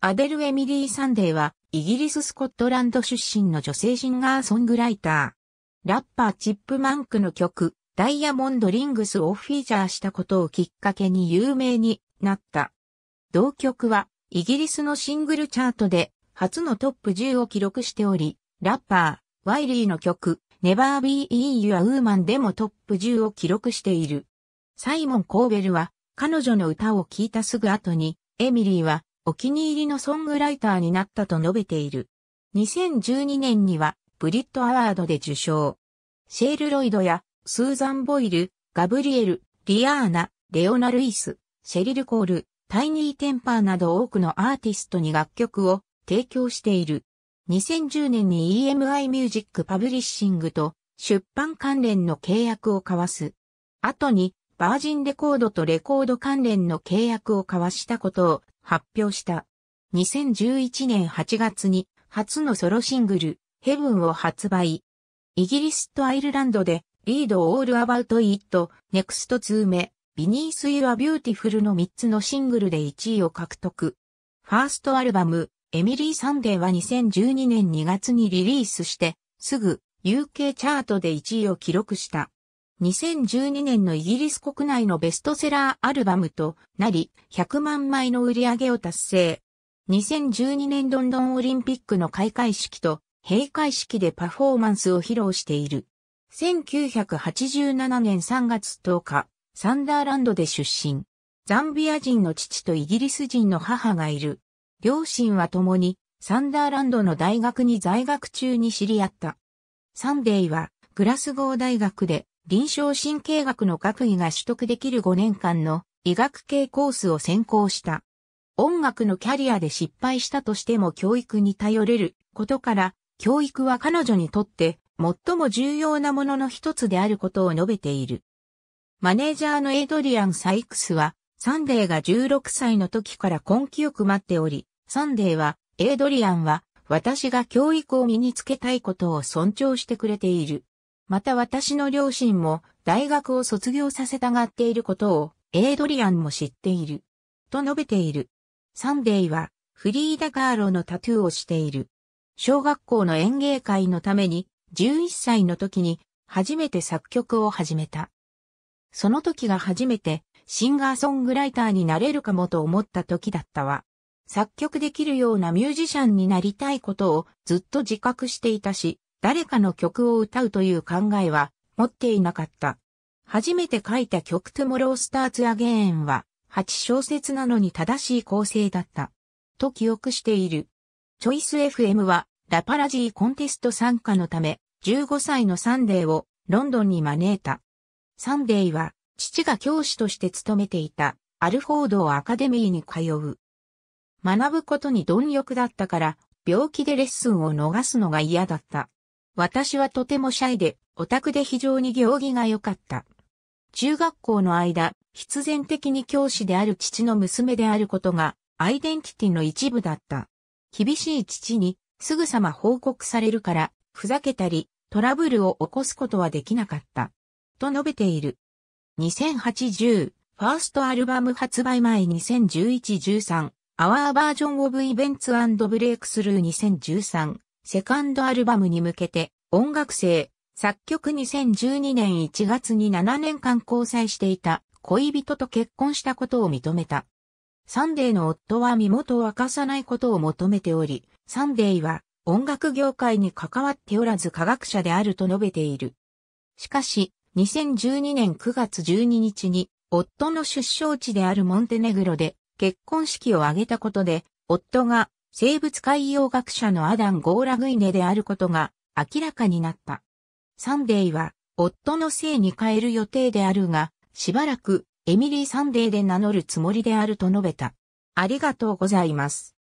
アデル・エミリー・サンデーは、イギリス・スコットランド出身の女性シンガーソングライター。ラッパーチップマンクの曲、ダイヤモンド・リングスをフィーチャーしたことをきっかけに有名になった。同曲は、イギリスのシングルチャートで、初のトップ10を記録しており、ラッパー、ワイリーの曲、Never Be In Your Woman でもトップ10を記録している。サイモン・コーベルは、彼女の歌を聴いたすぐ後に、エミリーは、お気に入りのソングライターになったと述べている。2012年にはブリットアワードで受賞。シェール・ロイドやスーザン・ボイル、ガブリエル、リアーナ、レオナ・ルイス、シェリル・コール、タイニー・テンパーなど多くのアーティストに楽曲を提供している。2010年に EMI ミュージックパブリッシングと出版関連の契約を交わす。後にバージンレコードとレコード関連の契約を交わしたことを発表した。2011年8月に初のソロシングル、ヘブンを発売。イギリスとアイルランドで、リードオールアバウトイット、ネクスト2目、ビニースイはビューティフルの3つのシングルで1位を獲得。ファーストアルバム、エミリー・サンデーは2012年2月にリリースして、すぐ UK チャートで1位を記録した。2012年のイギリス国内のベストセラーアルバムとなり、100万枚の売り上げを達成。2012年ロンドンオリンピックの開会式と閉会式でパフォーマンスを披露している。1987年3月10日、サンダーランドで出身。ザンビア人の父とイギリス人の母がいる。両親は共にサンダーランドの大学に在学中に知り合った。サンデーはグラスゴー大学で臨床神経学の学位が取得できる5年間の医学系コースを専攻した。音楽のキャリアで失敗したとしても教育に頼れることから、教育は彼女にとって最も重要なものの一つであることを述べている。マネージャーのエイドリアン・サイクスは、サンデーが16歳の時から根気よく待っており、サンデーは、エイドリアンは、私が教育を身につけたいことを尊重してくれている。また私の両親も大学を卒業させたがっていることをエイドリアンも知っている。と述べている。サンデイはフリーダ・カーロのタトゥーをしている。小学校の演芸会のために11歳の時に初めて作曲を始めた。その時が初めてシンガーソングライターになれるかもと思った時だったわ。作曲できるようなミュージシャンになりたいことをずっと自覚していたし、誰かの曲を歌うという考えは持っていなかった。初めて書いた曲 Tomorrow Starts Again は8小節なのに正しい構成だった。と記憶している。チョイス FM はラパラジーコンテスト参加のため15歳のサンデーをロンドンに招いた。サンデーは父が教師として勤めていたアルフォードアカデミーに通う。学ぶことに貪欲だったから病気でレッスンを逃すのが嫌だった。私はとてもシャイで、オタクで非常に行儀が良かった。中学校の間、必然的に教師である父の娘であることが、アイデンティティの一部だった。厳しい父に、すぐさま報告されるから、ふざけたり、トラブルを起こすことはできなかった。と述べている。2080、ファーストアルバム発売前2011-13、Our v e r ョン o n of Events and Breakthrough 2013、セカンドアルバムに向けて、音楽生、作曲2012年1月に7年間交際していた恋人と結婚したことを認めた。サンデーの夫は身元を明かさないことを求めており、サンデーは音楽業界に関わっておらず科学者であると述べている。しかし、2012年9月12日に、夫の出生地であるモンテネグロで結婚式を挙げたことで、夫が生物海洋学者のアダン・ゴーラグイネであることが明らかになった。サンデイは夫の姓に変える予定であるが、しばらくエミリー・サンデーで名乗るつもりであると述べた。ありがとうございます。